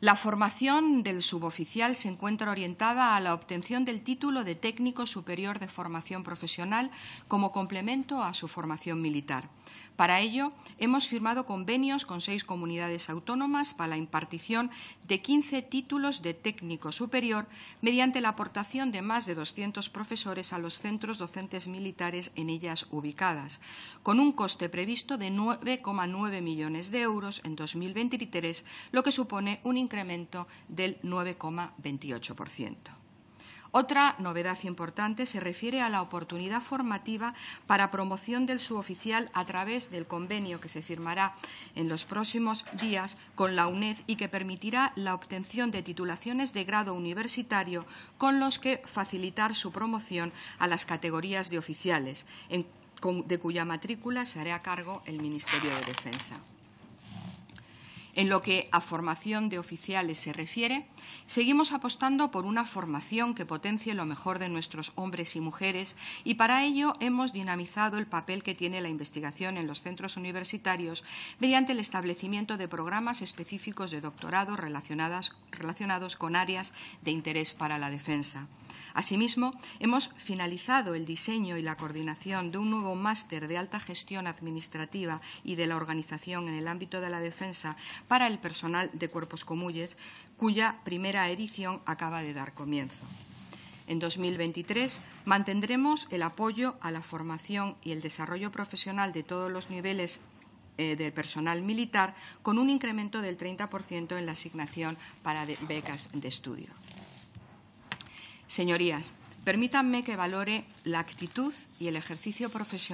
La formación del suboficial se encuentra orientada a la obtención del título de técnico superior de formación profesional como complemento a su formación militar. Para ello, hemos firmado convenios con seis comunidades autónomas para la impartición de 15 títulos de técnico superior mediante la aportación de más de 200 profesores a los centros docentes militares en ellas ubicadas, con un coste previsto de 9,9 millones de euros en 2023, lo que supone un incremento del 9,28%. Otra novedad importante se refiere a la oportunidad formativa para promoción del suboficial a través del convenio que se firmará en los próximos días con la UNED y que permitirá la obtención de titulaciones de grado universitario con los que facilitar su promoción a las categorías de oficiales, de cuya matrícula se hará cargo el Ministerio de Defensa. En lo que a formación de oficiales se refiere, seguimos apostando por una formación que potencie lo mejor de nuestros hombres y mujeres y para ello hemos dinamizado el papel que tiene la investigación en los centros universitarios mediante el establecimiento de programas específicos de doctorado relacionados con áreas de interés para la defensa. Asimismo, hemos finalizado el diseño y la coordinación de un nuevo máster de alta gestión administrativa y de la organización en el ámbito de la defensa para el personal de cuerpos comunes, cuya primera edición acaba de dar comienzo. En 2023 mantendremos el apoyo a la formación y el desarrollo profesional de todos los niveles eh, del personal militar con un incremento del 30% en la asignación para becas de estudio. Señorías, permítanme que valore la actitud y el ejercicio profesional.